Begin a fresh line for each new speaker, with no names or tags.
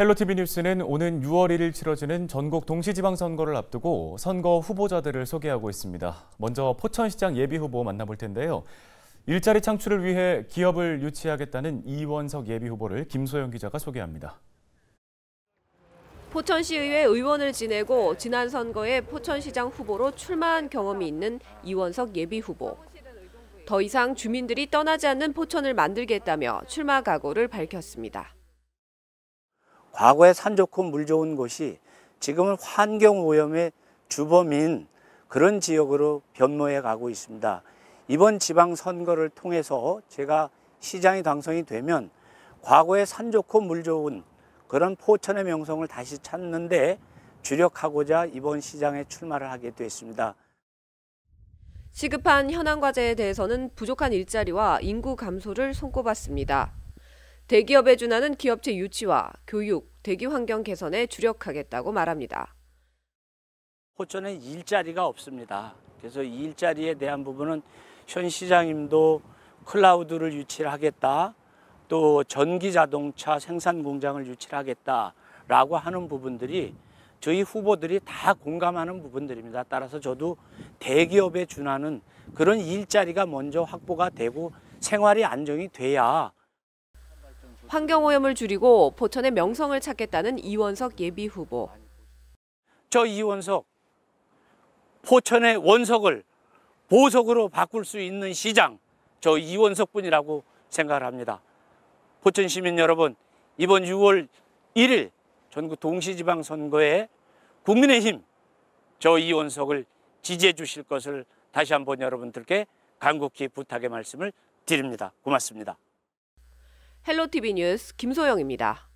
헬로티비 뉴스는 오는 6월 1일 치러지는 전국 동시지방선거를 앞두고 선거 후보자들을 소개하고 있습니다. 먼저 포천시장 예비후보 만나볼 텐데요. 일자리 창출을 위해 기업을 유치하겠다는 이원석 예비후보를 김소영 기자가 소개합니다.
포천시의회 의원을 지내고 지난 선거에 포천시장 후보로 출마한 경험이 있는 이원석 예비후보. 더 이상 주민들이 떠나지 않는 포천을 만들겠다며 출마 각오를 밝혔습니다.
과거에 산 좋고 물 좋은 곳이 지금은 환경 오염의 주범인 그런 지역으로 변모해 가고 있습니다. 이번 지방선거를 통해서 제가 시장이 당선이 되면 과거에 산 좋고 물 좋은 그런 포천의 명성을 다시 찾는데 주력하고자 이번 시장에
출마를 하게 됐습니다. 시급한 현안 과제에 대해서는 부족한 일자리와 인구 감소를 손꼽았습니다. 대기업에 준하는 기업체 유치와 교육, 대기 환경 개선에 주력하겠다고 말합니다.
호천에 일자리가 없습니다. 그래서 이 일자리에 대한 부분은 현 시장님도 클라우드를 유치하겠다, 또 전기 자동차 생산 공장을 유치하겠다라고 하는 부분들이 저희 후보들이 다 공감하는 부분들입니다. 따라서 저도 대기업에 준하는 그런 일자리가 먼저 확보가
되고 생활이 안정이 돼야 환경오염을 줄이고 포천의 명성을 찾겠다는 이원석 예비후보. 저 이원석,
포천의 원석을 보석으로 바꿀 수 있는 시장, 저 이원석뿐이라고 생각을 합니다. 포천 시민 여러분, 이번 6월 1일 전국 동시지방선거에 국민의힘 저 이원석을 지지해 주실 것을 다시 한번 여러분들께 간곡히 부탁의 말씀을
드립니다. 고맙습니다. 헬로티비 뉴스 김소영입니다.